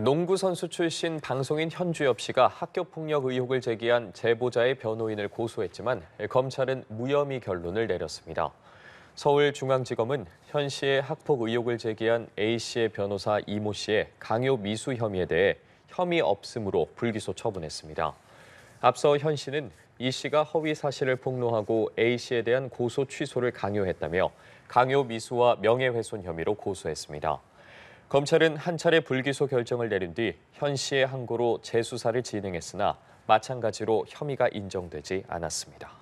농구 선수 출신 방송인 현주엽 씨가 학교 폭력 의혹을 제기한 제보자의 변호인을 고소했지만 검찰은 무혐의 결론을 내렸습니다. 서울중앙지검은 현 씨의 학폭 의혹을 제기한 A 씨의 변호사 이모 씨의 강요 미수 혐의에 대해 혐의 없음으로 불기소 처분했습니다. 앞서 현 씨는 이 씨가 허위 사실을 폭로하고 A 씨에 대한 고소 취소를 강요했다며 강요 미수와 명예훼손 혐의로 고소했습니다. 검찰은 한 차례 불기소 결정을 내린 뒤 현 씨의 항고로 재수사를 진행했으나 마찬가지로 혐의가 인정되지 않았습니다.